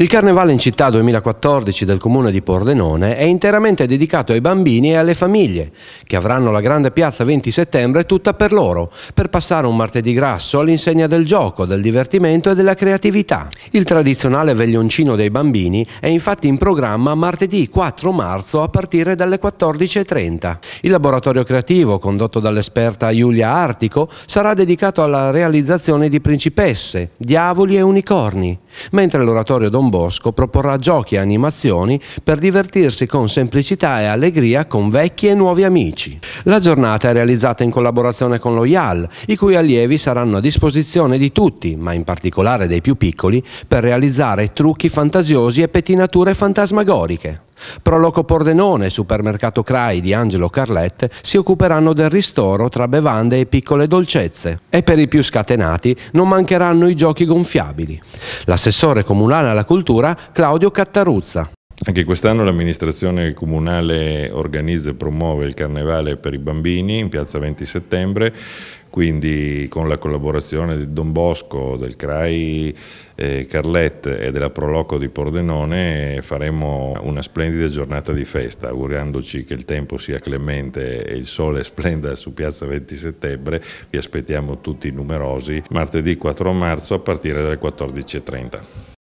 Il Carnevale in città 2014 del comune di Pordenone è interamente dedicato ai bambini e alle famiglie, che avranno la grande piazza 20 settembre tutta per loro, per passare un martedì grasso all'insegna del gioco, del divertimento e della creatività. Il tradizionale veglioncino dei bambini è infatti in programma martedì 4 marzo a partire dalle 14.30. Il laboratorio creativo, condotto dall'esperta Giulia Artico, sarà dedicato alla realizzazione di principesse, diavoli e unicorni, mentre l'oratorio Don Bosco proporrà giochi e animazioni per divertirsi con semplicità e allegria con vecchi e nuovi amici. La giornata è realizzata in collaborazione con lo IAL, i cui allievi saranno a disposizione di tutti, ma in particolare dei più piccoli, per realizzare trucchi fantasiosi e pettinature fantasmagoriche. Proloco Pordenone e Supermercato Crai di Angelo Carlette si occuperanno del ristoro tra bevande e piccole dolcezze e per i più scatenati non mancheranno i giochi gonfiabili. L'assessore comunale alla cultura Claudio Cattaruzza anche quest'anno l'amministrazione comunale organizza e promuove il carnevale per i bambini in piazza 20 settembre, quindi con la collaborazione di Don Bosco, del CRAI eh, Carlette e della Proloco di Pordenone faremo una splendida giornata di festa, augurandoci che il tempo sia clemente e il sole splenda su piazza 20 settembre. Vi aspettiamo tutti numerosi martedì 4 marzo a partire dalle 14.30.